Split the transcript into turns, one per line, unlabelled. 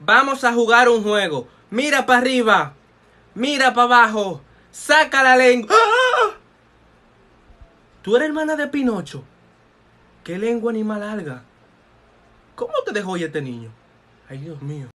Vamos a jugar un juego. Mira para arriba. Mira para abajo. Saca la lengua. ¡Ah, ah, ah! ¿Tú eres hermana de Pinocho? ¿Qué lengua animal larga? ¿Cómo te dejó este niño? Ay, Dios mío.